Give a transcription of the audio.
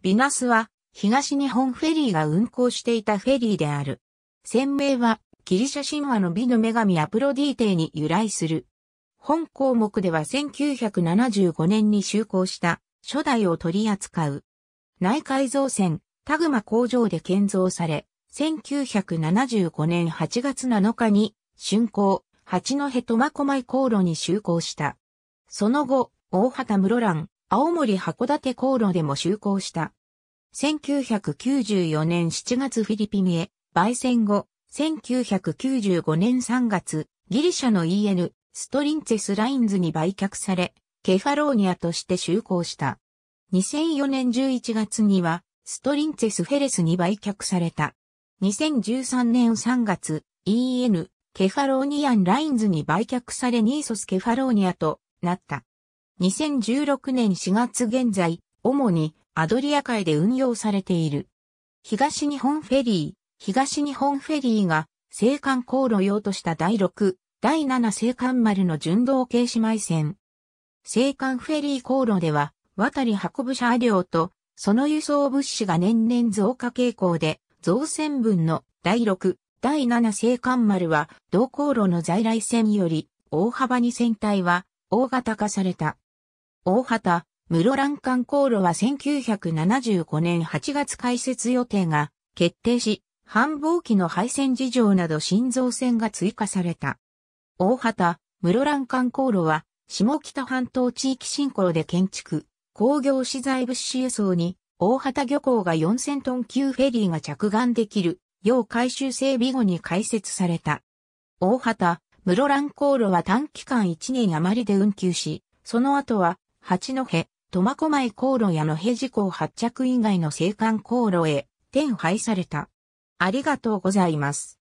ビナスは東日本フェリーが運航していたフェリーである。船名はギリシャ神話の美の女神アプロディーテに由来する。本項目では1975年に就航した初代を取り扱う。内改造船タグマ工場で建造され、1975年8月7日に竣工、八戸苫小牧航路に就航した。その後、大畑室蘭、青森函館航路でも就航した。1994年7月フィリピンへ、焙煎後、1995年3月、ギリシャの EN、ストリンツェスラインズに売却され、ケファローニアとして就航した。2004年11月には、ストリンツェスフェレスに売却された。2013年3月、EN、ケファローニアンラインズに売却されニーソスケファローニアとなった。2016年4月現在、主にアドリア海で運用されている。東日本フェリー、東日本フェリーが、青函航路用とした第6、第7青函丸の純道系姉妹船。青函フェリー航路では、渡り運ぶ車両と、その輸送物資が年々増加傾向で、造船分の第6、第7青函丸は、同航路の在来線より、大幅に船体は、大型化された。大畑、室蘭観光路は1975年8月開設予定が決定し、繁忙期の配線事情など新造線が追加された。大畑、室蘭観光路は、下北半島地域振興で建築、工業資材物資輸送に、大畑漁港が4000トン級フェリーが着岸できる、要改修整備後に開設された。大畑、室蘭航路は短期間1年余りで運休し、その後は八戸、苫小牧航路や野辺事故発着以外の青函航路へ、転廃された。ありがとうございます。